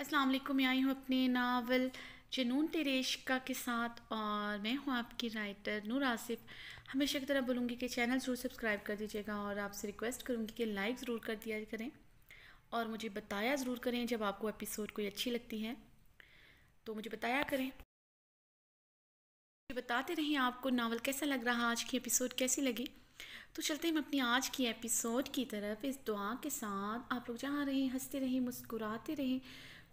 असलम मैं आई हूँ अपने नावल जनून तेरेश का के साथ और मैं हूँ आपकी राइटर नूर आसिफ हमेशा की तरह बोलूँगी कि चैनल ज़रूर सब्सक्राइब कर दीजिएगा और आपसे रिक्वेस्ट करूँगी कि लाइक ज़रूर कर दिया करें और मुझे बताया ज़रूर करें जब आपको एपिसोड कोई अच्छी लगती है तो मुझे बताया करें बताते रहें आपको नावल कैसा लग रहा आज की एपिसोड कैसी लगी तो चलते हैं हम अपनी आज की एपिसोड की तरफ इस दुआ के साथ आप लोग जहाँ रहें हंसते रहें मुस्कुराते रहें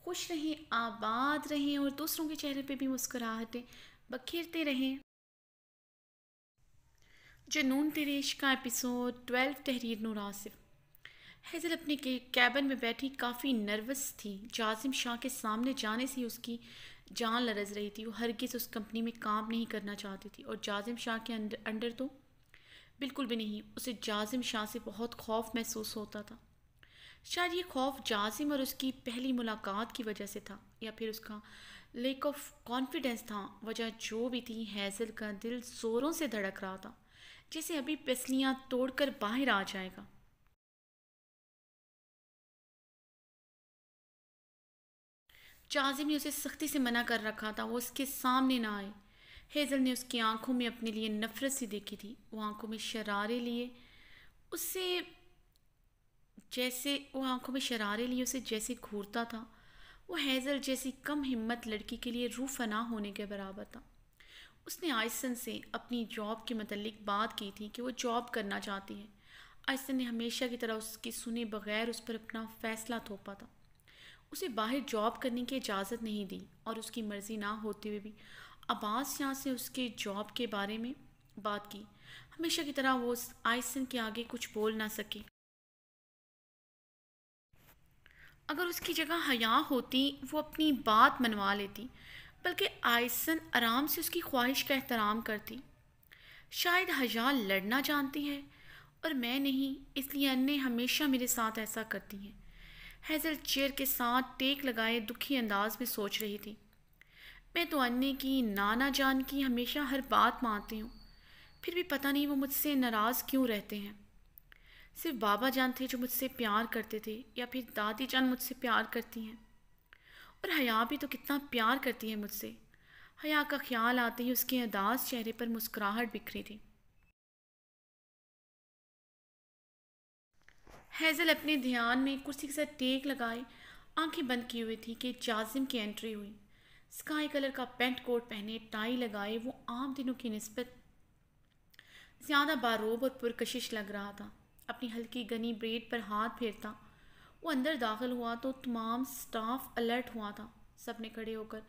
खुश रहें आबाद रहें और दूसरों के चेहरे पे भी मुस्कुराहटें बखेरते रहें जनून तरीश का एपिसोड ट्वेल्व तहरीर नूर आसिफ हैज़ल अपने के कैबन में बैठी काफ़ी नर्वस थी जासिम शाह के सामने जाने से उसकी जान लरज रही थी वो हरगिज़ उस कंपनी में काम नहीं करना चाहती थी और जाजिम शाह के अंडर, अंडर तो बिल्कुल भी नहीं उसे जाजिम शाह से बहुत खौफ महसूस होता था शायद ये खौफ जासिम और उसकी पहली मुलाकात की वजह से था या फिर उसका लेक ऑफ कॉन्फिडेंस था वजह जो भी थी हैजल का दिल जोरों से धड़क रहा था जैसे अभी पसलियाँ तोड़कर बाहर आ जाएगा जाजिम ने उसे सख्ती से मना कर रखा था वो उसके सामने ना आए हेजल ने उसकी आंखों में अपने लिए नफरत सी देखी थी वो आंखों में शरारे लिए उससे जैसे वो आंखों में शरारे लिए उसे जैसे घूरता था वो हैज़ल जैसी कम हिम्मत लड़की के लिए रू फना होने के बराबर था उसने आयसन से अपनी जॉब के मतलब बात की थी कि वो जॉब करना चाहती है आयसन ने हमेशा की तरह उसकी सुने बगैर उस पर अपना फ़ैसला थोपा था उसे बाहर जॉब करने की इजाज़त नहीं दी और उसकी मर्ज़ी ना होते हुए भी अब्बास यहाँ से उसके जॉब के बारे में बात की हमेशा की तरह वो आयसन के आगे कुछ बोल ना सकी अगर उसकी जगह हया होती वो अपनी बात मनवा लेती बल्कि आयसन आराम से उसकी ख्वाहिश का एहतराम करती शायद हया लड़ना जानती है और मैं नहीं इसलिए अन्य हमेशा मेरे साथ ऐसा करती हैं हैज़ल चेयर के साथ टेक लगाए दुखी अंदाज में सोच रही थी मैं तो अन्य की नाना जान की हमेशा हर बात मानती हूँ फिर भी पता नहीं वो मुझसे नाराज़ क्यों रहते हैं सिर्फ बाबा जान थे जो मुझसे प्यार करते थे या फिर दादी जान मुझसे प्यार करती हैं और हया भी तो कितना प्यार करती है मुझसे हया का ख्याल आते ही उसके अदास चेहरे पर मुस्कुराहट बिखरी थी हैज़ल अपने ध्यान में कुर्सी के साथ टेक लगाए आंखें बंद की हुई थी कि जाजिम की एंट्री हुई स्काई कलर का पेंट कोट पहने टाई लगाए वो आम दिनों की नस्बत ज़्यादा बारूब और पुरकशिश लग रहा था अपनी हल्की गनी ब्रेड पर हाथ फेरता वो अंदर दाखिल हुआ तो तमाम स्टाफ अलर्ट हुआ था सब ने खड़े होकर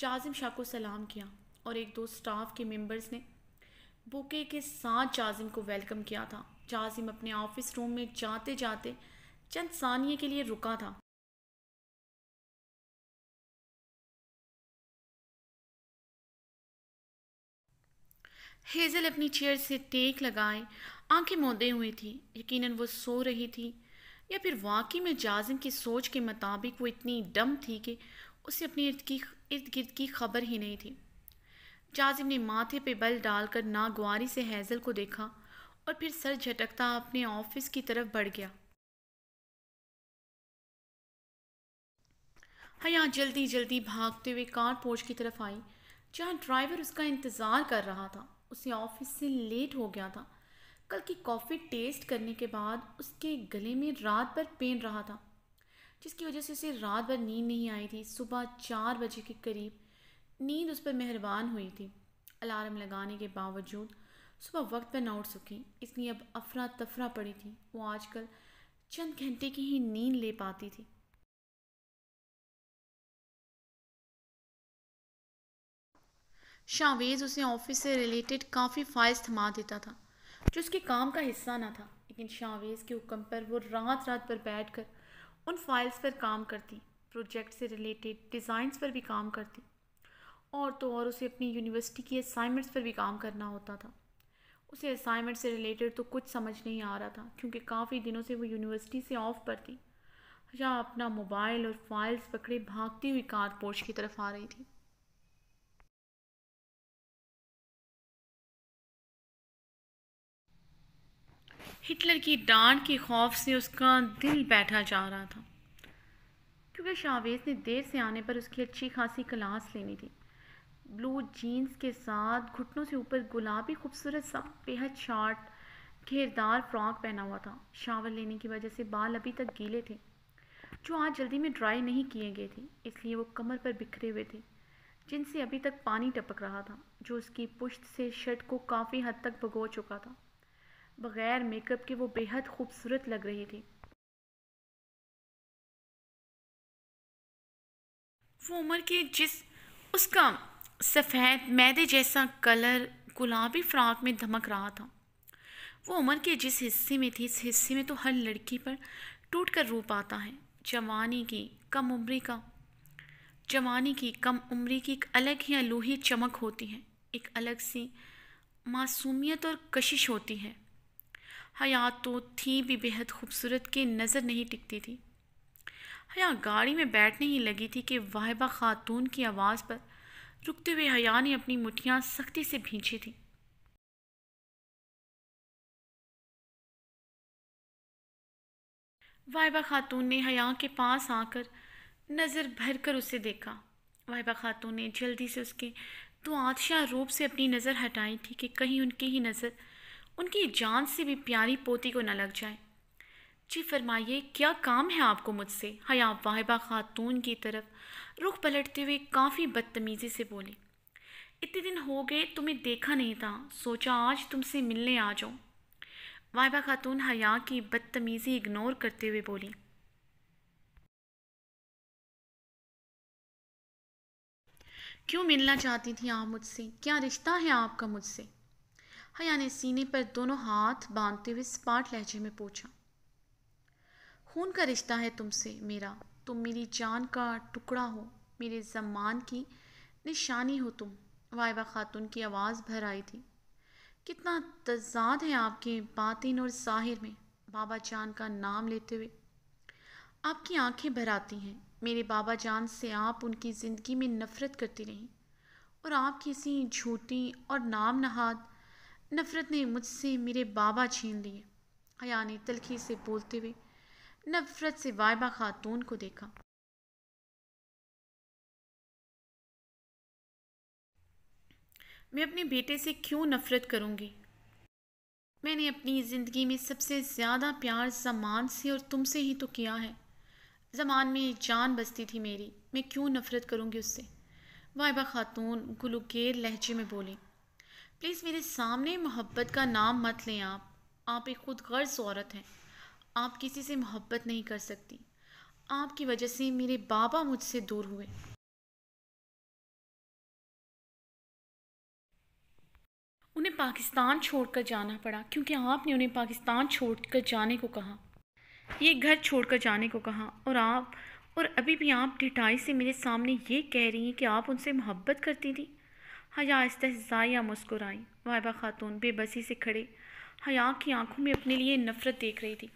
चाजिम शाह को सलाम किया और एक दो स्टाफ के मेंबर्स ने बुके के साथ चाजिम को वेलकम किया था चाजिम अपने ऑफिस रूम में जाते जाते चंद सानिए के लिए रुका था हेज़ल अपनी चेयर से टेक लगाए आंखें मोदे हुई थी यकीनन वो सो रही थी या फिर वाकई में जाजिम की सोच के मुताबिक वो इतनी डम थी कि उसे अपने इर्द की इर्द गिर्द की खबर ही नहीं थी जाजिम ने माथे पे बल डालकर नागवारी से हैज़ल को देखा और फिर सर झटकता अपने ऑफिस की तरफ बढ़ गया हया हाँ, जल्दी जल्दी भागते हुए कार पोर्च की तरफ आई जहाँ ड्राइवर उसका इंतज़ार कर रहा था उसे ऑफिस से लेट हो गया था कल की कॉफ़ी टेस्ट करने के बाद उसके गले में रात भर पेन रहा था जिसकी वजह से उसे रात भर नींद नहीं आई थी सुबह चार बजे के करीब नींद उस पर मेहरबान हुई थी अलार्म लगाने के बावजूद सुबह वक्त पर ना उठ सकी इसलिए अब अफरा तफरा पड़ी थी वो आजकल चंद घंटे की ही नींद ले पाती थी शावेज उसे ऑफिस से रिलेटेड काफ़ी फाइल्स थमा देता था जो उसके काम का हिस्सा ना था लेकिन शावेज़ के हुक्म पर वो रात रात पर बैठ कर उन फाइल्स पर काम करती प्रोजेक्ट से रिलेटेड डिज़ाइंस पर भी काम करती और तो और उसे अपनी यूनिवर्सिटी की असाइनमेंट्स पर भी काम करना होता था उसे असाइनमेंट से रिलेटेड तो कुछ समझ नहीं आ रहा था क्योंकि काफ़ी दिनों से वो यूनिवर्सिटी से ऑफ पर थी या अपना मोबाइल और फाइल्स पकड़े भागती हुई कार पोर्च की तरफ आ रही थी हिटलर की डांट के खौफ से उसका दिल बैठा जा रहा था क्योंकि शावेज ने देर से आने पर उसकी अच्छी खासी क्लास लेनी थी ब्लू जीन्स के साथ घुटनों से ऊपर गुलाबी खूबसूरत सा बेहद शार्ट घेरदार फ्रॉक पहना हुआ था शावर लेने की वजह से बाल अभी तक गीले थे जो आज जल्दी में ड्राई नहीं किए गए थे इसलिए वो कमर पर बिखरे हुए थे जिनसे अभी तक पानी टपक रहा था जो उसकी पुश्त से शर्ट को काफ़ी हद तक भगो चुका था बग़ैर मेकअप के वो बेहद खूबसूरत लग रही थी वो उम्र के जिस उसका सफ़ेद मैदे जैसा कलर गुलाबी फ्राक में धमक रहा था वो उम्र के जिस हिस्से में थी इस हिस्से में तो हर लड़की पर टूट कर रूप आता है जवानी की कम उम्री का जवानी की कम उम्री की एक अलग ही अलूही चमक होती है एक अलग सी मासूमियत और कशिश होती है हयात तो थी भी बेहद खूबसूरत के नज़र नहीं टिकती थी हया गाड़ी में बैठने ही लगी थी कि वाहिबा खातून की आवाज़ पर रुकते हुए हया ने अपनी मुठियाँ सख्ती से भींची थी वाहबा खातून ने हया के पास आकर नज़र भर कर उसे देखा वाहिबा खातून ने जल्दी से उसके तो आदशाह रूप से अपनी नज़र हटाई थी कि कहीं उनकी ही नज़र उनकी जान से भी प्यारी पोती को न लग जाए जी फरमाइए क्या काम है आपको मुझसे हया वाहिबा खातून की तरफ रुख पलटते हुए काफ़ी बदतमीज़ी से बोली इतने दिन हो गए तुम्हें देखा नहीं था सोचा आज तुमसे मिलने आ जाऊँ वाहिबा खातून हया की बदतमीज़ी इग्नोर करते हुए बोली क्यों मिलना चाहती थी आप मुझसे क्या रिश्ता है आपका मुझसे हया हाँ, ने सीने पर दोनों हाथ बांधते हुए स्पाट लहजे में पूछा खून का रिश्ता है तुमसे मेरा तुम मेरी जान का टुकड़ा हो मेरे जमान की निशानी हो तुम वायबा खातून की आवाज़ भर आई थी कितना तजाद है आपके बातिन और साहिर में बाबा जान का नाम लेते हुए आपकी आंखें भर आती हैं मेरे बाबा जान से आप उनकी ज़िंदगी में नफ़रत करती रहीं और आप किसी झूठी और नाम नहाद नफ़रत ने मुझसे मेरे बाबा छीन लिए हया ने तलखी से बोलते हुए नफ़रत से वायबा खातून को देखा मैं अपने बेटे से क्यों नफ़रत करूँगी मैंने अपनी ज़िंदगी में सबसे ज़्यादा प्यार जमान से और तुमसे ही तो किया है जमान में जान बसती थी मेरी मैं क्यों नफ़रत करूंगी उससे वायबा खातून गुलगेर लहजे में बोली प्लीज़ मेरे सामने मोहब्बत का नाम मत लें आप आप एक खुद गर्ज औरत हैं आप किसी से मोहब्बत नहीं कर सकती आपकी वजह से मेरे बाबा मुझसे दूर हुए उन्हें पाकिस्तान छोड़कर जाना पड़ा क्योंकि आपने उन्हें पाकिस्तान छोड़कर जाने को कहा ये घर छोड़कर जाने को कहा और आप और अभी भी आप ढिठाई से मेरे सामने ये कह रही हैं कि आप उनसे मोहब्बत करती थी हया आहिस्ता या मुस्कुराई वाहबा खातून बेबसी से खड़े हया की आंखों में अपने लिए नफ़रत देख रही थी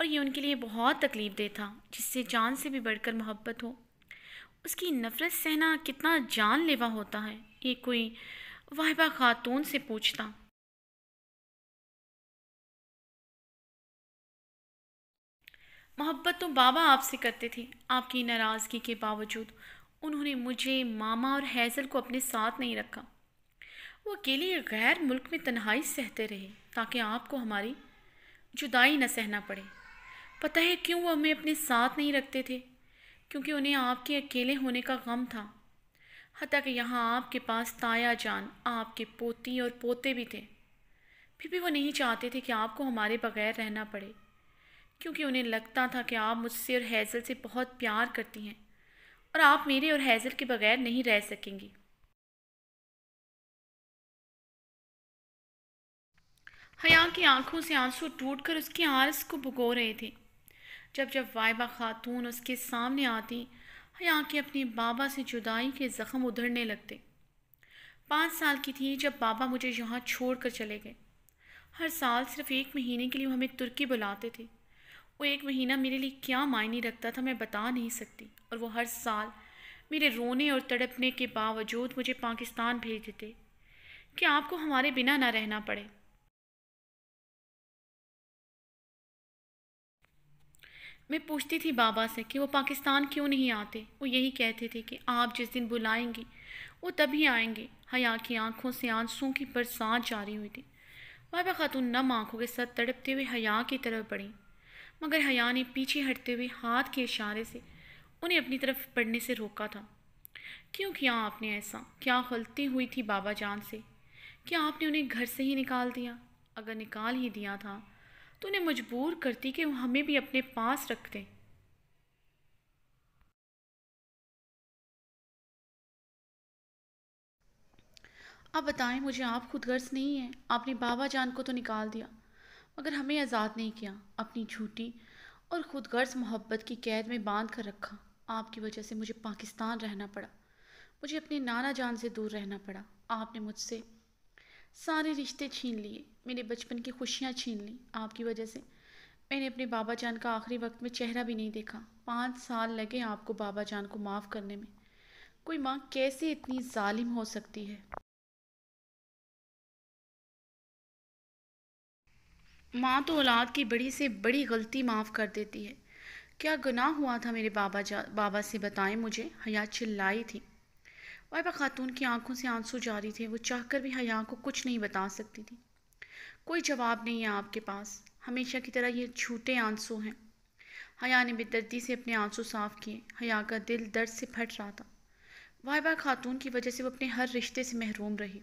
और ये उनके लिए बहुत तकलीफ़ दे था जिससे जान से भी बढ़कर मोहब्बत हो उसकी नफ़रत सहना कितना जानलेवा होता है ये कोई वाहबा खातून से पूछता मोहब्बत तो बाबा आपसे करते थे आपकी नाराज़गी के बावजूद उन्होंने मुझे मामा और हैज़ल को अपने साथ नहीं रखा वो अकेले गैर मुल्क में तन्हाई सहते रहे ताकि आपको हमारी जुदाई न सहना पड़े पता है क्यों वो हमें अपने साथ नहीं रखते थे क्योंकि उन्हें आपके अकेले होने का गम था हती कि यहाँ आपके पास ताया जान आपके पोती और पोते भी थे फिर भी वो नहीं चाहते थे कि आपको हमारे बगैर रहना पड़े क्योंकि उन्हें लगता था कि आप मुझसे और हैज़ल से बहुत प्यार करती हैं और आप मेरे और हैज़ल के बगैर नहीं रह सकेंगी हया की आंखों से आंसू टूटकर उसकी आरस को भुगो रहे थे जब जब वायबा खातून उसके सामने आती हया के अपने बाबा से जुदाई के ज़ख़म उधरने लगते पाँच साल की थी जब बाबा मुझे यहाँ छोड़ कर चले गए हर साल सिर्फ एक महीने के लिए हमें तुर्की बुलाते थे वो एक महीना मेरे लिए क्या मायने रखता था मैं बता नहीं सकती और वो हर साल मेरे रोने और तड़पने के बावजूद मुझे पाकिस्तान भेज देते कि आपको हमारे बिना ना रहना पड़े मैं पूछती थी बाबा से कि वो पाकिस्तान क्यों नहीं आते वो यही कहते थे कि आप जिस दिन बुलाएंगे वो तभी आएंगे हया की आंखों से आंसू की बरसात जारी हुई थी बाबा खातून नम आंखों के साथ तड़पते हुए हया की तरफ बढ़ी मगर हया ने पीछे हटते हुए हाथ के इशारे से उन्हें अपनी तरफ पढ़ने से रोका था क्यों किया आपने ऐसा क्या गलती हुई थी बाबा जान से क्या आपने उन्हें घर से ही निकाल दिया अगर निकाल ही दिया था तो उन्हें मजबूर करती कि हमें भी अपने पास रख आप बताएं मुझे आप खुद गर्ज नहीं है आपने बाबा जान को तो निकाल दिया मगर हमें आज़ाद नहीं किया अपनी झूठी और खुद गर्ज मोहब्बत की कैद में बांध कर रखा आपकी वजह से मुझे पाकिस्तान रहना पड़ा मुझे अपने नाना जान से दूर रहना पड़ा आपने मुझसे सारे रिश्ते छीन लिए मेरे बचपन की खुशियाँ छीन ली आपकी वजह से मैंने अपने बाबा जान का आखिरी वक्त में चेहरा भी नहीं देखा पाँच साल लगे आपको बाबा जान को माफ़ करने में कोई माँ कैसे इतनी जालिम हो सकती है माँ तो औलाद की बड़ी से बड़ी गलती माफ़ कर देती है क्या गुनाह हुआ था मेरे बाबा जा बाबा से बताएं मुझे हया चिल्लाई थी वाइबा खातून की आंखों से आंसू जारी थे वो चाहकर भी हया को कुछ नहीं बता सकती थी कोई जवाब नहीं है आपके पास हमेशा की तरह ये झूठे आंसू हैं हया ने बेदर्दी से अपने आंसू साफ किए हया का दिल दर्द से फट रहा था वाइबा खातून की वजह से वो अपने हर रिश्ते से महरूम रही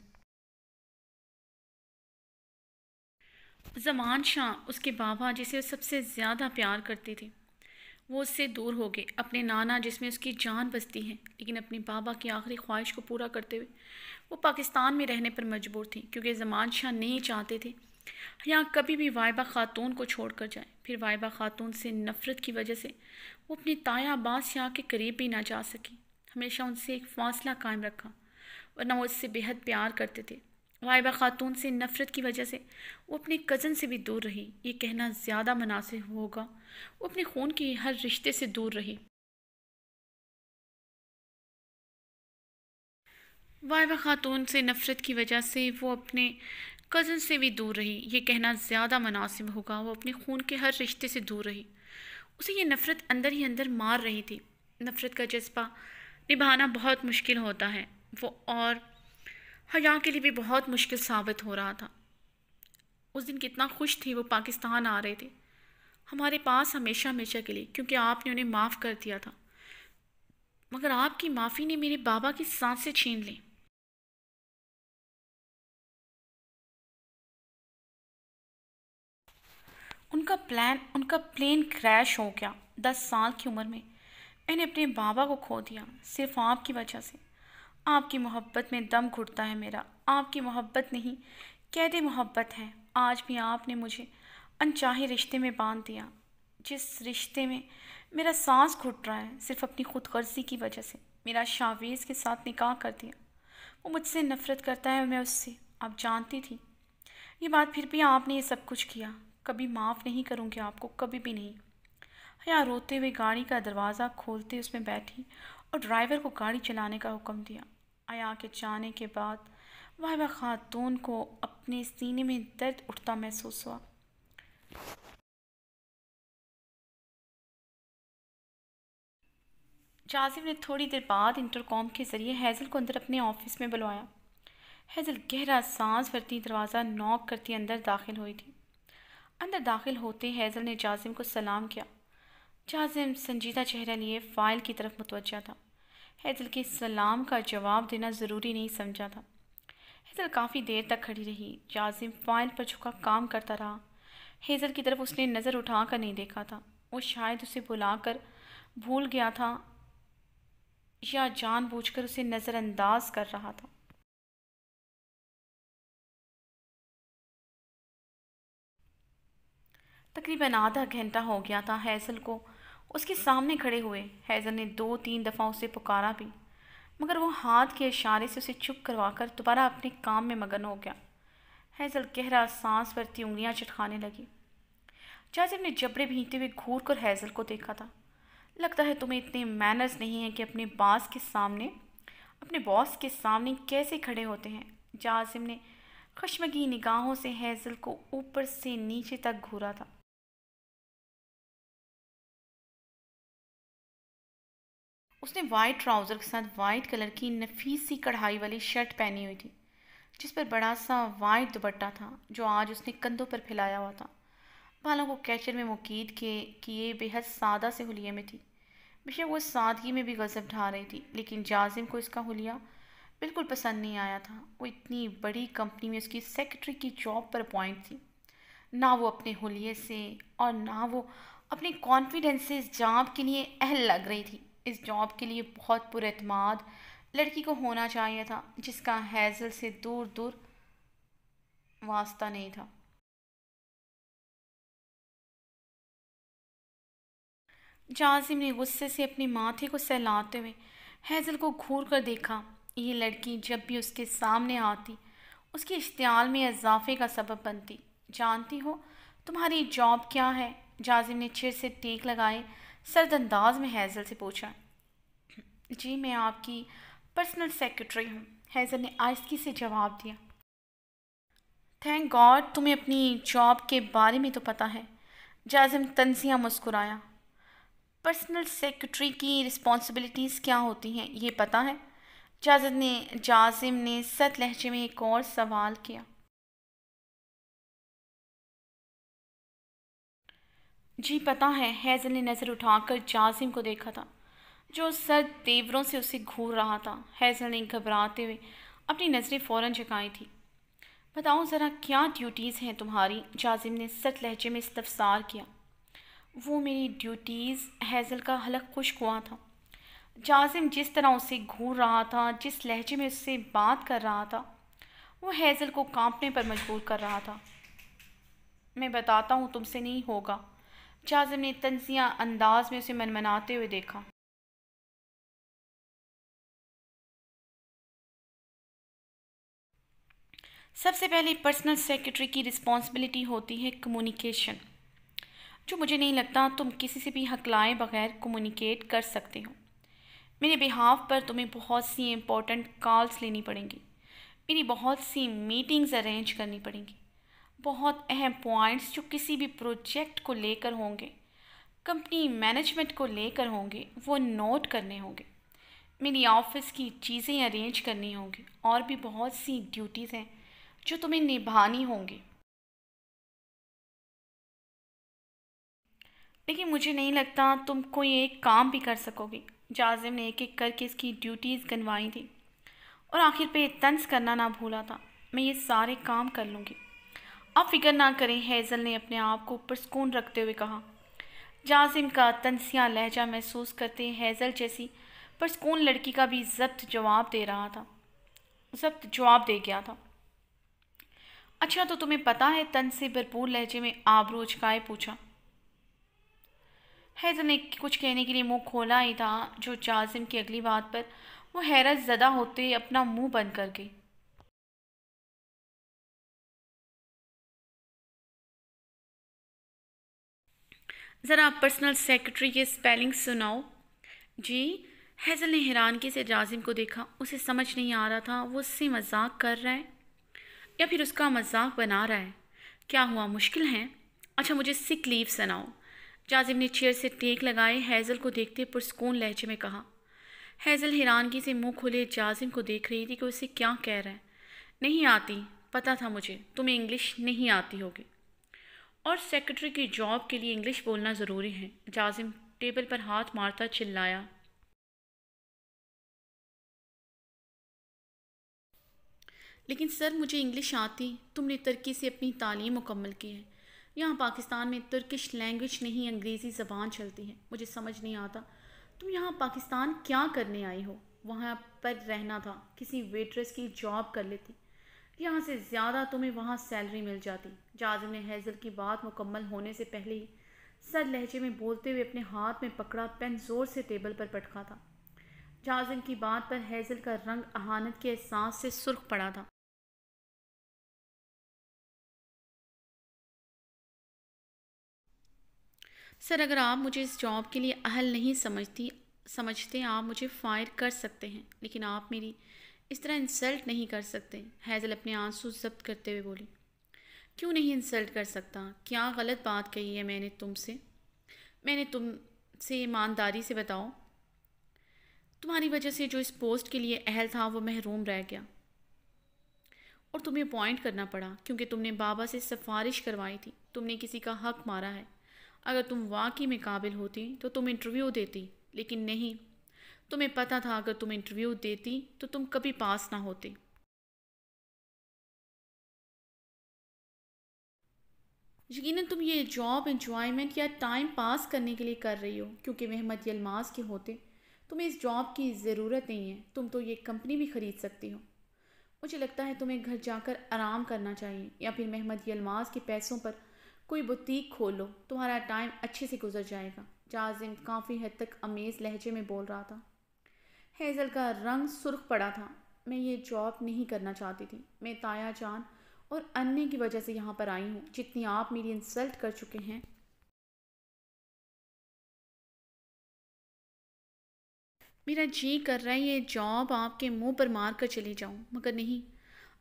जमान शाह उसके बाबा जिसे सबसे ज़्यादा प्यार करती थी वो उससे दूर हो गए अपने नाना जिसमें उसकी जान बसती हैं लेकिन अपने बाबा की आखिरी ख्वाहिश को पूरा करते हुए वो पाकिस्तान में रहने पर मजबूर थी क्योंकि जमान शाह नहीं चाहते थे यहाँ कभी भी वायबा खातून को छोड़ कर जाए फिर वायबा खातून से नफ़रत की वजह से वो अपनी ताया अब्बास यहाँ के करीब भी ना जा सकी हमेशा उनसे एक फासला कायम रखा वरना वो इससे बेहद प्यार करते थे वाहिबा खातून से नफ़रत की वजह से वो अपने कज़न से भी दूर रही ये कहना ज़्यादा मुनासिब होगा वो अपने खून की हर रिश्ते से दूर रही वायबा खातून से नफ़रत की वजह से वो अपने कज़न से भी दूर रही ये कहना ज़्यादा मुनासिब होगा वो अपने खून के हर रिश्ते से दूर रही उसे ये नफ़रत अंदर ही अंदर मार रही थी नफ़रत का जज्बा निभाना बहुत मुश्किल होता है वो और हया हाँ, के लिए भी बहुत मुश्किल साबित हो रहा था उस दिन कितना खुश थी वो पाकिस्तान आ रहे थे हमारे पास हमेशा हमेशा के लिए क्योंकि आपने उन्हें माफ़ कर दिया था मगर आपकी माफ़ी ने मेरे बाबा की सांसें छीन ली उनका प्लान उनका प्लेन क्रैश हो गया दस साल की उम्र में मैंने अपने बाबा को खो दिया सिर्फ आपकी वजह से आपकी मोहब्बत में दम घुटता है मेरा आपकी मोहब्बत नहीं कैदी मोहब्बत है आज भी आपने मुझे अनचाहे रिश्ते में बांध दिया जिस रिश्ते में मेरा सांस घुट रहा है सिर्फ अपनी खुदगर्जी की वजह से मेरा शावेज़ के साथ निकाह कर दिया वो मुझसे नफ़रत करता है और मैं उससे आप जानती थी ये बात फिर भी आपने ये सब कुछ किया कभी माफ़ नहीं करूँगी आपको कभी भी नहीं हया रोते हुए गाड़ी का दरवाज़ा खोलते उसमें बैठी और ड्राइवर को गाड़ी चलाने का हुक्म दिया आया के जाने के बाद वह खातून को अपने सीने में दर्द उठता महसूस हुआ जाजिम ने थोड़ी देर बाद इंटरकॉम के ज़रिए हैज़ल को अंदर अपने ऑफिस में बुलवाया हैज़ल गहरा सांस भरती दरवाज़ा नॉक करती अंदर दाखिल हुई थी अंदर दाखिल होते हैज़ल ने जाजिम को सलाम किया जाजिम संजीदा चेहरा लिए फ़ाइल की तरफ मुतवजा था हैजल के सलाम का जवाब देना ज़रूरी नहीं समझा था हेजल काफ़ी देर तक खड़ी रही जाजिम फाइल पर झुका काम करता रहा हेज़ल की तरफ उसने नज़र उठा कर नहीं देखा था वो शायद उसे बुलाकर भूल गया था या जानबूझकर उसे नज़रअंदाज कर रहा था तकरीबन आधा घंटा हो गया था हैज़ल को उसके सामने खड़े हुए हैज़र ने दो तीन दफ़ा उसे पुकारा भी मगर वो हाथ के इशारे से उसे चुप करवा कर दोबारा अपने काम में मगन हो गया हैज़ल गहरा सांस भरती उंगलियाँ चटकाने लगी जाजिब ने जबड़े भीते हुए घूर कर हैज़ल को देखा था लगता है तुम्हें इतने मैनर्स नहीं हैं कि अपने बॉस के सामने अपने बॉस के सामने कैसे खड़े होते हैं जाजिम ने खशमगी निगाहों से हैज़ल को ऊपर से नीचे तक घूरा था उसने वाइट ट्राउज़र के साथ वाइट कलर की नफीस सी कढ़ाई वाली शर्ट पहनी हुई थी जिस पर बड़ा सा वाइट दुपट्टा था जो आज उसने कंधों पर फैलाया हुआ था बालों को कैचर में मुकीद के किए बेहद सादा से हुलिये में थी बेशक वो सादगी में भी गज़ब ढा रही थी लेकिन जाजिम को इसका हुलिया बिल्कुल पसंद नहीं आया था वो इतनी बड़ी कंपनी में उसकी सेक्रेटरी की जॉब पर अपॉइंट थी ना वो अपने हुलिये से और ना वो अपने कॉन्फिडेंस से इस जॉब के लिए अहल लग रही थी इस जॉब के लिए बहुत पुरमाद लड़की को होना चाहिए था जिसका हैज़ल से दूर दूर वास्ता नहीं था जाजिम ने गुस्से से अपने माथे को सहलाते हुए हैज़ल को घूर कर देखा ये लड़की जब भी उसके सामने आती उसके इश्तियाल में इजाफे का सबब बनती जानती हो तुम्हारी जॉब क्या है जाजिम ने चिर से टेक लगाए सर्दंदाज में हैज़ल से पूछा जी मैं आपकी पर्सनल सेक्रेटरी हूँ हैज़ल ने आहिस्की से जवाब दिया थैंक गॉड तुम्हें अपनी जॉब के बारे में तो पता है जाजिम तंजिया मुस्कुराया पर्सनल सेक्रेटरी की रिस्पॉन्सिबिलिटीज़ क्या होती हैं ये पता है जाजत ने जाजिम ने सत लहजे में एक और सवाल किया जी पता है हैज़ल ने नज़र उठाकर जासिम को देखा था जो सर देवरों से उसे घूर रहा था हैज़ल ने घबराते हुए अपनी नज़रें फ़ौर जगाई थी बताओ ज़रा क्या ड्यूटीज़ हैं तुम्हारी जाजिम ने सट लहजे में इस्तफसार किया वो मेरी ड्यूटीज़ हैज़ल का हलक खुश्क हुआ था जाजिम जिस तरह उसे घूर रहा था जिस लहजे में उससे बात कर रहा था वो हैज़ल को कांपने पर मजबूर कर रहा था मैं बताता हूँ तुमसे नहीं होगा शाह ने तनसिया अंदाज में उसे मनमनाते हुए देखा सबसे पहले पर्सनल सेक्रेटरी की रिस्पॉन्सिबिलिटी होती है कम्युनिकेशन जो मुझे नहीं लगता तुम किसी से भी हकलाए बगैर कम्युनिकेट कर सकते हो मेरे बिहाफ पर तुम्हें बहुत सी इम्पोर्टेंट कॉल्स लेनी पड़ेंगी मेरी बहुत सी मीटिंग्स अरेंज करनी पड़ेंगी बहुत अहम पॉइंट्स जो किसी भी प्रोजेक्ट को लेकर होंगे कंपनी मैनेजमेंट को लेकर होंगे वो नोट करने होंगे मेरी ऑफिस की चीज़ें अरेंज करनी होंगी और भी बहुत सी ड्यूटीज़ हैं जो तुम्हें निभानी होंगी लेकिन मुझे नहीं लगता तुम कोई एक काम भी कर सकोगे जाजिम ने एक एक करके इसकी ड्यूटीज़ गनवाई थी और आखिर पे तंज करना ना भूला था मैं ये सारे काम कर लूँगी अब फिक्र ना करें हैज़ल ने अपने आप को ऊपर सुकून रखते हुए कहा जाजिम का तनसिया लहजा महसूस करते हैज़ल जैसी पर सुकून लड़की का भी जब्त जवाब दे रहा था जब्त जवाब दे गया था अच्छा तो तुम्हें पता है तन से भरपूर लहजे में आबरू उचकाए पूछा हैज़ल ने कुछ कहने के लिए मुंह खोला ही था जो जाजिम की अगली बात पर वो हैरत ज़दा होते अपना मुंह बंद कर गई ज़रा आप पर्सनल सेक्रेटरी के स्पेलिंग सुनाओ जी हैज़ल ने हैरानगी से जाजिम को देखा उसे समझ नहीं आ रहा था वो उससे मजाक कर रहा है या फिर उसका मजाक बना रहा है क्या हुआ मुश्किल है अच्छा मुझे सिक लीव सुनाओ जाजिम ने चेयर से टेक लगाए हैज़ल को देखते पुरस्कून लहजे में कहा हैज़ल हैरानगी से मुंह खोले जाजिम को देख रही थी कि उसे क्या कह रहा है नहीं आती पता था मुझे तुम्हें इंग्लिश नहीं आती होगी और सेक्रेटरी की जॉब के लिए इंग्लिश बोलना ज़रूरी है जाजिम टेबल पर हाथ मारता चिल्लाया लेकिन सर मुझे इंग्लिश आती तुमने तुर्की से अपनी तालीम मुकम्मल की है यहाँ पाकिस्तान में तुर्किश लैंग्वेज नहीं अंग्रेज़ी ज़बान चलती है मुझे समझ नहीं आता तुम यहाँ पाकिस्तान क्या करने आई हो वहाँ पर रहना था किसी वेट्रेस की जॉब कर लेती यहाँ से ज़्यादा तुम्हें वहाँ सैलरी मिल जाती जाजम ने हैज़ल की बात मुकम्मल होने से पहले ही सर लहजे में बोलते हुए अपने हाथ में पकड़ा पेन ज़ोर से टेबल पर पटका था जाजम की बात पर हैज़ल का रंग अहानत के एहसास से सुर्ख पड़ा था सर अगर आप मुझे इस जॉब के लिए अहल नहीं समझती समझते आप मुझे फायर कर सकते हैं लेकिन आप मेरी इस तरह इंसल्ट नहीं कर सकते हैज़ल अपने आंसू जब्त करते हुए बोली क्यों नहीं इंसल्ट कर सकता क्या गलत बात कही है मैंने तुमसे मैंने तुम से ईमानदारी से बताओ तुम्हारी वजह से जो इस पोस्ट के लिए अहल था वो महरूम रह गया और तुम्हें अपॉइंट करना पड़ा क्योंकि तुमने बाबा से सिफारिश करवाई थी तुमने किसी का हक मारा है अगर तुम वाकई में काबिल होती तो तुम इंटरव्यू देती लेकिन नहीं तुम्हें पता था अगर तुम इंटरव्यू देती तो तुम कभी पास ना होते यकीनन तुम ये जॉब इंजॉयमेंट या टाइम पास करने के लिए कर रही हो क्योंकि मेहमत यलमाज के होते तुम्हें इस जॉब की ज़रूरत नहीं है तुम तो ये कंपनी भी ख़रीद सकती हो मुझे लगता है तुम्हें घर जाकर आराम करना चाहिए या फिर मेहमत यलमाज के पैसों पर कोई बुटीक खोलो तुम्हारा टाइम अच्छे से गुजर जाएगा जाजिम काफ़ी हद तक अमेज़ लहजे में बोल रहा था हेज़ल का रंग सुर्ख पड़ा था मैं ये जॉब नहीं करना चाहती थी मैं ताया जान और अन्य की वजह से यहाँ पर आई हूँ जितनी आप मेरी इंसल्ट कर चुके हैं मेरा जी कर रहा है ये जॉब आपके मुंह पर मार कर चली जाऊँ मगर नहीं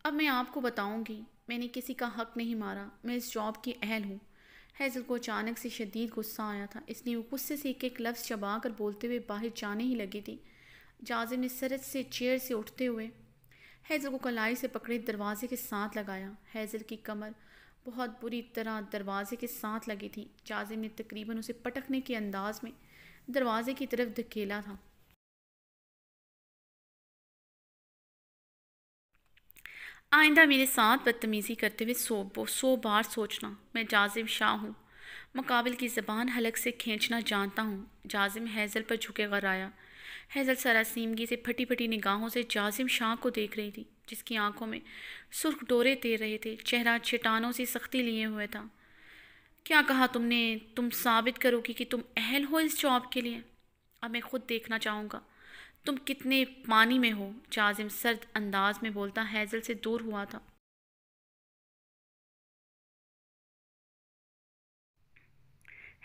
अब मैं आपको बताऊँगी मैंने किसी का हक नहीं मारा मैं इस जॉब की अहल हूँ हैज़ल को अचानक से शदीद गुस्सा आया था इसलिए वो गुस्से से एक एक लफ्ज़ चबा कर बोलते हुए बाहर जाने ही लगी थी जाजिम ने सरद से चेयर से उठते हुए हैज़ल को कलाई से पकड़े दरवाजे के साथ लगाया हैज़ल की कमर बहुत बुरी तरह दरवाजे के साथ लगी थी जाजिम ने तकरीबन उसे पटकने के अंदाज में दरवाजे की तरफ धकेला था आइंदा मेरे साथ बदतमीज़ी करते हुए सो सो बार सोचना मैं जाजिम शाह हूँ मकाबिल की ज़बान हलक से खींचना जानता हूँ जाजिम हैज़ल पर झुके गर आया हैजल सरासीमगी से फटी फटी निगाहों से जाजिम शाह को देख रही थी जिसकी आंखों में सुर्ख डोरे तैर रहे थे चेहरा चटानों से सख्ती लिए हुए था क्या कहा तुमने तुम साबित करोगी कि तुम अहल हो इस जॉब के लिए अब मैं खुद देखना चाहूँगा तुम कितने पानी में हो जाजिम सर्द अंदाज में बोलता हैजल से दूर हुआ था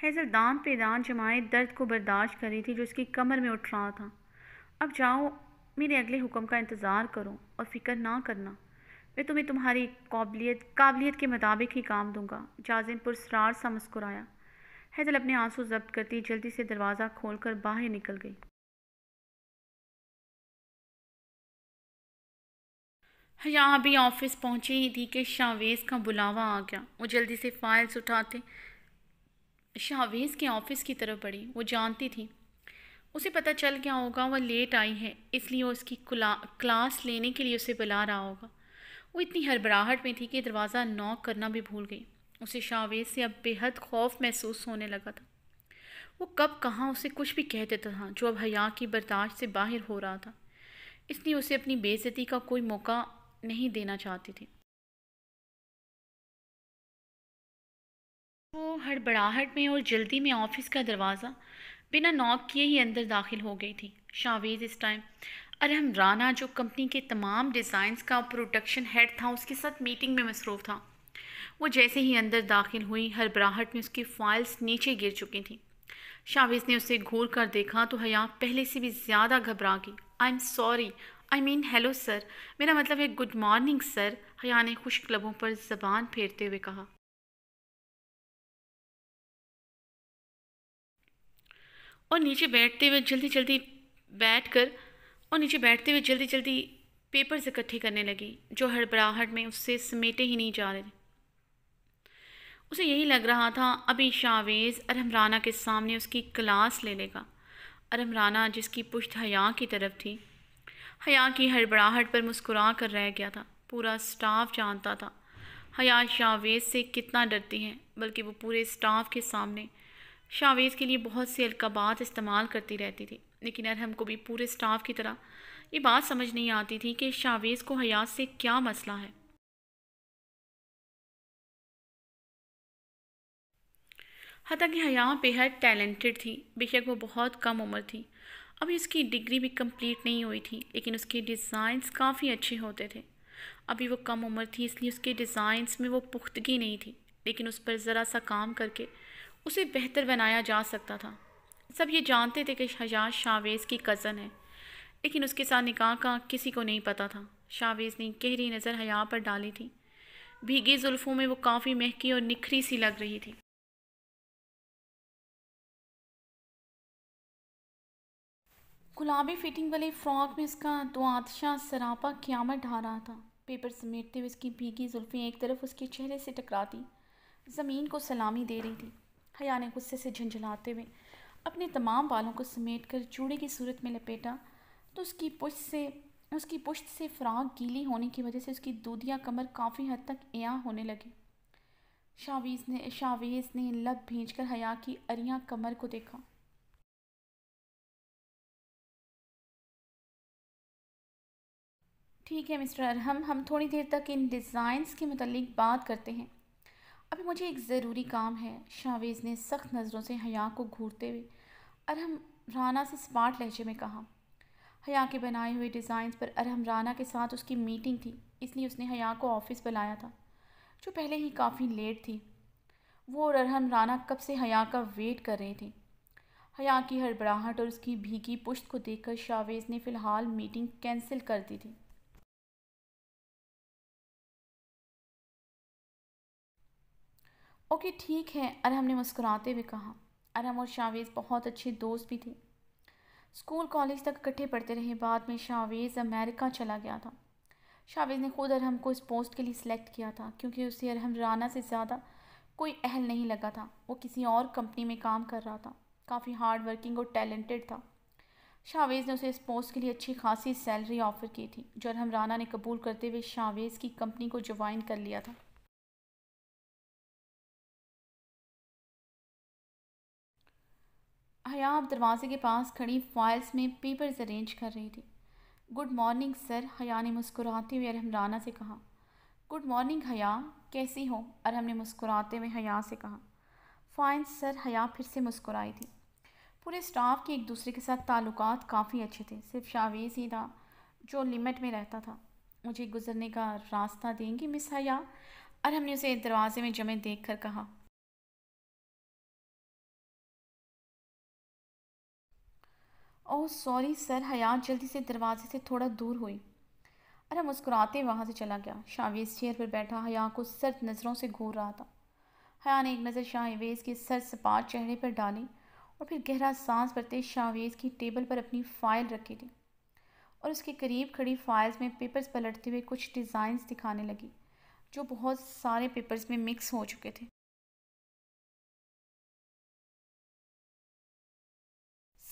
हैज़र दान पे दाम जमाए दर्द को बर्दाश्त कर रही थी जो उसकी कमर में उठ रहा था अब जाओ मेरे अगले हुक्म का इंतज़ार करो और फ़िक्र ना करना मैं तुम्हें तुम्हारी काबिलियत काबिलियत के मुताबिक ही काम दूंगा जाजिम पुरसरार सा मुस्कुराया हैदल अपने आंसू जब्त करती जल्दी से दरवाज़ा खोलकर बाहर निकल गई हया अभी ऑफिस पहुंची ही थी कि शावेज का बुलावा आ गया वो जल्दी से फाइल्स उठाते शावेज़ के ऑफिस की तरफ बढ़ी वो जानती थी उसे पता चल गया होगा वह लेट आई है इसलिए वो उसकी क्लास लेने के लिए उसे बुला रहा होगा वो इतनी हड़बड़ाहट में थी कि दरवाज़ा नॉक करना भी भूल गई उसे शावेज़ से अब बेहद खौफ महसूस होने लगा था वो कब कहाँ उसे कुछ भी कह देता था जो अब हया की बर्दाश्त से बाहर हो रहा था इसलिए उसे अपनी बेजती का कोई मौका नहीं देना चाहती थी वो हड़बड़ाहट में और जल्दी में ऑफिस का दरवाज़ा बिना नॉक किए ही अंदर दाखिल हो गई थी शावेज इस टाइम हम राना जो कंपनी के तमाम डिज़ाइंस का प्रोडक्शन हेड था उसके साथ मीटिंग में मसरूफ़ था वो जैसे ही अंदर दाखिल हुई हड़बड़ाहट में उसकी फाइल्स नीचे गिर चुकी थी शावेज ने उसे घूर कर देखा तो हया पहले से भी ज़्यादा घबरा गई I am sorry I mean hello sir मेरा मतलब है गुड मॉर्निंग सर हया ने खुश क्लबों पर जबान फेरते हुए कहा और नीचे बैठते हुए जल्दी जल्दी बैठ कर और नीचे बैठते हुए जल्दी जल्दी पेपर्स इकट्ठे करने लगी जो हड़बड़ाहट में उससे समेटे ही नहीं जा रहे उसे यही लग रहा था अभी शावेज़ अरहमराना के सामने उसकी क्लास ले लेगा अरहमराना जिसकी पुश्त हया की तरफ थी हया की हड़बड़ाहट पर मुस्कुरा कर रह गया था पूरा स्टाफ जानता था हया शावेज़ से कितना डरती है बल्कि वो पूरे स्टाफ के सामने शावेज़ के लिए बहुत से अलकबात इस्तेमाल करती रहती थी लेकिन अरहम को भी पूरे स्टाफ की तरह ये बात समझ नहीं आती थी कि शावेज़ को हयात से क्या मसला है हती कि हया बेहद टैलेंटेड थी बेशक वो बहुत कम उम्र थी अभी उसकी डिग्री भी कंप्लीट नहीं हुई थी लेकिन उसके डिज़ाइंस काफ़ी अच्छे होते थे अभी वो कम उम्र थी इसलिए उसके डिज़ाइंस में वो पुख्तगी नहीं थी लेकिन उस पर ज़रा सा काम करके उसे बेहतर बनाया जा सकता था सब ये जानते थे कि शहजाद शावेज़ की कज़न है लेकिन उसके साथ निकाह का किसी को नहीं पता था शावेज़ ने गहरी नज़र हया पर डाली थी भीगी जुल्फ़ों में वो काफ़ी महकी और निखरी सी लग रही थी गुलाबी फिटिंग वाले फ्रॉक में इसका दुआतशा सरापा क्यामत ढा रहा था पेपर समेटते हुए उसकी भीगी जुल्फ़ें एक तरफ उसके चेहरे से टकराती ज़मीन को सलामी दे रही थी हया ने गुस्से से झंझलाते हुए अपने तमाम बालों को समेट कर चूड़े की सूरत में लपेटा तो उसकी पुश्त से उसकी पुश्त से फ्राक गीली होने की वजह से उसकी दूधिया कमर काफ़ी हद तक एयाँ होने लगी शावीज़ ने शावीज़ ने लब भींच कर हया की अरिया कमर को देखा ठीक है मिस्टर अरहम हम थोड़ी देर तक इन डिज़ाइंस के मतलब बात करते हैं अभी मुझे एक ज़रूरी काम है शावेज़ ने सख्त नज़रों से हया को घूरते हुए अरहम राना से स्मार्ट लहजे में कहा हया के बनाए हुए डिज़ाइंस पर अरहम राना के साथ उसकी मीटिंग थी इसलिए उसने हया को ऑफिस बुलाया था जो पहले ही काफ़ी लेट थी वो और अरहम राना कब से हया का वेट कर रहे थे हया की हड़बड़ाहट और उसकी भीगी पुश्त को देखकर शावेज़ ने फ़िलहाल मीटिंग कैंसिल कर दी थी ओके ठीक है अरहम ने मुस्कुराते हुए कहा अरहम और शावेज़ बहुत अच्छे दोस्त भी थे स्कूल कॉलेज तक इकट्ठे पढ़ते रहे बाद में शावेज़ अमेरिका चला गया था शावेज़ ने खुद अरहम को इस पोस्ट के लिए सिलेक्ट किया था क्योंकि उसे अरहम राना से ज़्यादा कोई अहल नहीं लगा था वो किसी और कंपनी में काम कर रहा था काफ़ी हार्ड वर्किंग और टैलेंटेड था शावेज़ ने उसे इस पोस्ट के लिए अच्छी खासी सैलरी ऑफ़र की थी जो अरहम राना ने कबूल करते हुए शावेज़ की कंपनी को ज्वाइन कर लिया था हयाब दरवाजे के पास खड़ी फाइल्स में पेपर्स अरेंज कर रही थी गुड मॉर्निंग सर हया ने मुस्कुराते हुए अरहमराना से कहा गुड मॉर्निंग हया कैसी हो अरहम ने मुस्कुराते हुए हया से कहा फ़ाइन सर हया फिर से मुस्कुराई थी पूरे स्टाफ के एक दूसरे के साथ ताल्लुक काफ़ी अच्छे थे सिर्फ शावेज़ ही था जो लिमिट में रहता था मुझे गुजरने का रास्ता देंगी मिस हया अरहम ने उसे दरवाजे में जमे देख कर कहा ओह सॉरी सर हयात जल्दी से दरवाजे से थोड़ा दूर हुई अरे मुस्कुराते वहाँ से चला गया शाहवेज चेयर पर बैठा हया हाँ, को सर्द नज़रों से घूर रहा था हया हाँ, ने एक नज़र शाहवेज के सर सपाट चेहरे पर डाली और फिर गहरा सांस भरते शाहवेज की टेबल पर अपनी फ़ाइल रखी थी और उसके करीब खड़ी फाइल्स में पेपर्स पलटते हुए कुछ डिज़ाइंस दिखाने लगी जो बहुत सारे पेपर्स में मिक्स हो चुके थे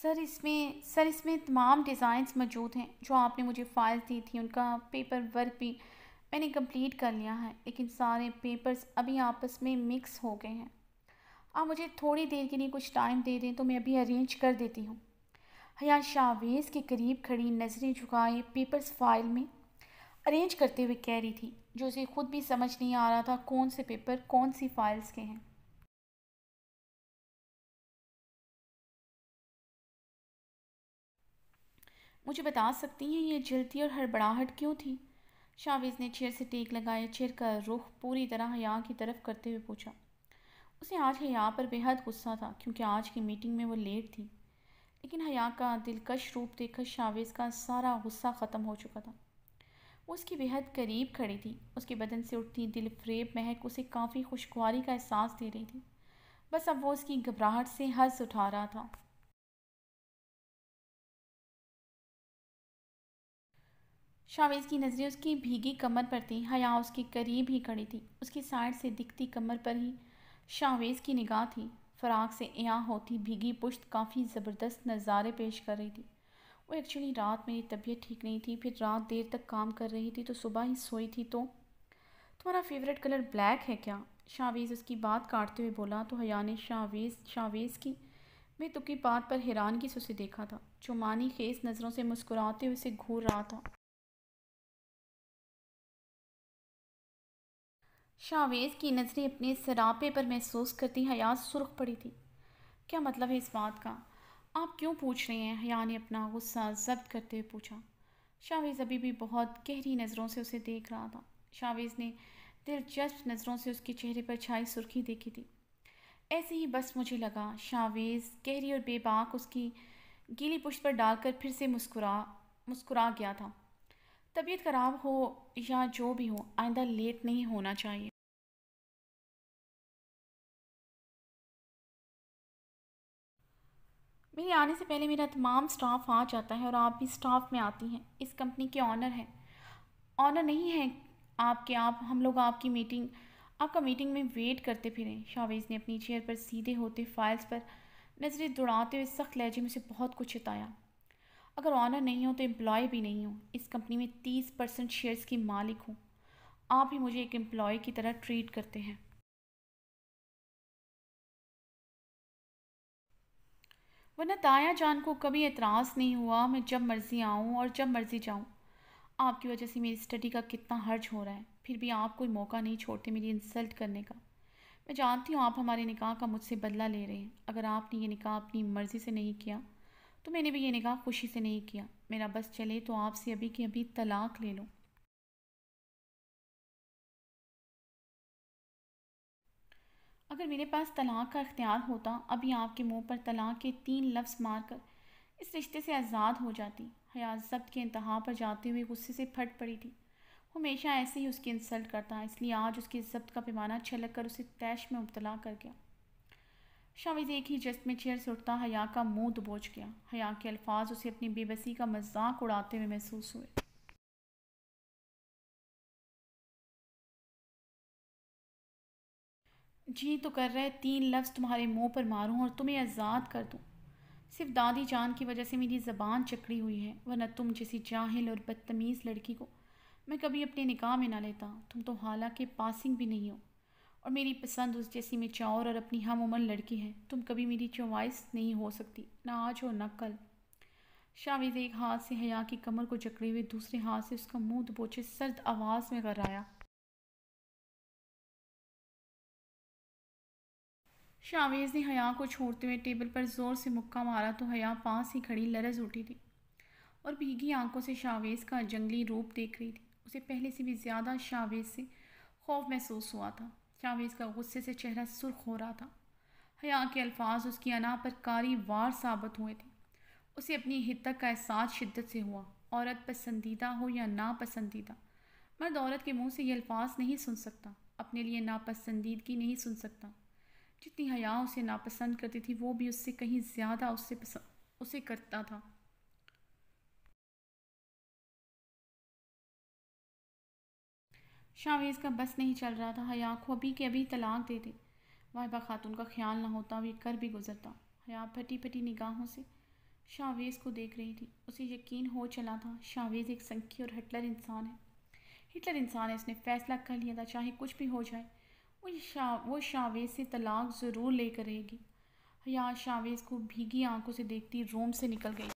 सर इसमें सर इसमें तमाम डिज़ाइंस मौजूद हैं जो आपने मुझे फाइल दी थी उनका पेपर वर्क भी मैंने कंप्लीट कर लिया है लेकिन सारे पेपर्स अभी आपस में मिक्स हो गए हैं आप मुझे थोड़ी देर के लिए कुछ टाइम दे दें तो मैं अभी अरेंज कर देती हूँ हया शावेज़ के करीब खड़ी नज़रें झुकाए पेपर्स फाइल में अरेंज करते हुए कह रही थी जो उसे खुद भी समझ नहीं आ रहा था कौन से पेपर कौन सी फाइल्स के हैं मुझे बता सकती हैं ये जलती और हड़बड़ाहट क्यों थी शावेज़ ने चेयर से टेक लगाए चेयर का रुख पूरी तरह हया की तरफ करते हुए पूछा उसे आज हया पर बेहद गुस्सा था क्योंकि आज की मीटिंग में वो लेट थी लेकिन हया का दिलकश रूप देखकर शावेज़ का सारा गुस्सा ख़त्म हो चुका था वो उसकी बेहद करीब खड़ी थी उसके बदन से उठती दिल फ्रेब महक उसे काफ़ी खुशगवारी का एहसास दे रही थी बस अब वो उसकी घबराहट से हंस उठा रहा था शावेज़ की नज़रें उसकी भीगी कमर पर थी हया उसके करीब ही खड़ी थी उसकी साइड से दिखती कमर पर ही शावेज़ की निगाह थी फराग से या होती भीगी पुश्त काफ़ी ज़बरदस्त नज़ारे पेश कर रही थी वो एक्चुअली रात मेरी तबीयत ठीक नहीं थी फिर रात देर तक काम कर रही थी तो सुबह ही सोई थी तो तुम्हारा फेवरेट कलर ब्लैक है क्या शावेज़ उसकी बात काटते हुए बोला तो हया ने शावेज़ शावेज़ की मैं तुकी बात पर हैरानगी से उसे देखा था जो मानी खेस नज़रों से मुस्कुराते हुए उसे घूर रहा था शावेज़ की नज़रें अपने सरापे पर महसूस करती हया सुरख पड़ी थी क्या मतलब है इस बात का आप क्यों पूछ रहे हैं हया ने अपना गुस्सा जब्त करते हुए पूछा शावेज़ अभी भी बहुत गहरी नज़रों से उसे देख रहा था शावेज़ ने दिलचस्प नज़रों से उसके चेहरे पर छाई सुर्खी देखी थी ऐसे ही बस मुझे लगा शावेज़ गहरी और बेबाक उसकी गीली पुष्ट पर डालकर फिर से मुस्कुरा मुस्कुरा गया था तबीयत ख़राब हो या जो भी हो आइंदा लेट नहीं होना चाहिए मेरे आने से पहले मेरा तमाम स्टाफ आ जाता है और आप भी स्टाफ में आती हैं इस कंपनी के ऑनर हैं ऑनर नहीं है आपके आप हम लोग आपकी मीटिंग आपका मीटिंग में वेट करते फिरें शावेज़ ने अपनी चेयर पर सीधे होते फाइल्स पर नज़रें दौड़ाते हुए सख्त लहजे में से बहुत कुछ हिताया अगर ऑनर नहीं हो तो एम्प्लॉय भी नहीं हो इस कंपनी में तीस परसेंट शेयर्स की मालिक हूँ आप ही मुझे एक एम्प्लॉय की तरह ट्रीट करते हैं वरना ताया जान को कभी एतराज़ नहीं हुआ मैं जब मर्ज़ी आऊँ और जब मर्ज़ी जाऊँ आपकी वजह से मेरी स्टडी का कितना हर्ज हो रहा है फिर भी आप कोई मौका नहीं छोड़ते मेरी इंसल्ट करने का मैं जानती हूँ आप हमारे निकाह का मुझसे बदला ले रहे हैं अगर आपने ये निकाह अपनी मर्ज़ी से नहीं किया तो मैंने भी ये निकाह खुशी से नहीं किया मेरा बस चले तो आपसे अभी के अभी तलाक ले लो अगर मेरे पास तलाक का अख्तियार होता अभी आपके मुंह पर तलाक के तीन लफ्ज़ मार कर इस रिश्ते से आज़ाद हो जाती हयात जब्त के इंतहा पर जाते हुए गुस्से से फट पड़ी थी हमेशा ऐसे ही उसकी इंसल्ट करता इसलिए आज उसके जब्त का पैमाना छलक कर उसे तैश में मुबतला कर गया शाविज एक ही जस्ट में चेयर से उठता हया का मुंह दबोच गया हया के अल्फाज उसे अपनी बेबसी का मजाक उड़ाते हुए महसूस हुए जी तो कर रहे तीन लफ्ज़ तुम्हारे मुंह पर मारूं और तुम्हें आज़ाद कर दूं सिर्फ दादी जान की वजह से मेरी ज़बान चकड़ी हुई है वरना तुम जैसी जाहिल और बदतमीज़ लड़की को मैं कभी अपने निकाह में ना लेता तुम तो हालांकि पासिंग भी नहीं हो और मेरी पसंद उस जैसी में चौर और अपनी हम उम्र लड़की है तुम कभी मेरी चॉइस नहीं हो सकती ना आज हो ना कल शाविद एक हाथ से हया की कमर को जकड़े हुए दूसरे हाथ से उसका मुंह दबोचे सर्द आवाज़ में आया शावेज़ ने हया को छोड़ते हुए टेबल पर ज़ोर से मुक्का मारा तो हया पास ही खड़ी लरज उठी थी और भीगी आंखों से शावेज़ का जंगली रूप देख रही थी उसे पहले से भी ज़्यादा शावेज़ से खौफ महसूस हुआ था शावेज़ का गुस्से से चेहरा सुर्ख हो रहा था हया के अल्फाज उसकी अना पर कारी वार साबित हुए थे उसे अपनी हितक का एहसास शिद्दत से हुआ औरत पसंदीदा हो या नापसंदीदा मर्द औरत के मुंह से ये अल्फाज नहीं सुन सकता अपने लिए नापसंदीदगी नहीं सुन सकता जितनी हया उसे नापसंद करती थी वो भी उससे कहीं ज़्यादा उससे पसंद उसे करता था शावेज़ का बस नहीं चल रहा था हया को अभी के अभी तलाक दे दे वाहबा खातून का ख्याल ना होता वे कर भी गुजरता हया फटी फटी निगाहों से शावेज़ को देख रही थी उसे यकीन हो चला था शावेज़ एक संखी और हिटलर इंसान है हिटलर इंसान है उसने फैसला कर लिया था चाहे कुछ भी हो जाए वो शा वो शावेज से तलाक ज़रूर लेकर रहेगी हया शावेज को भीगी आंखों से देखती रोम से निकल गई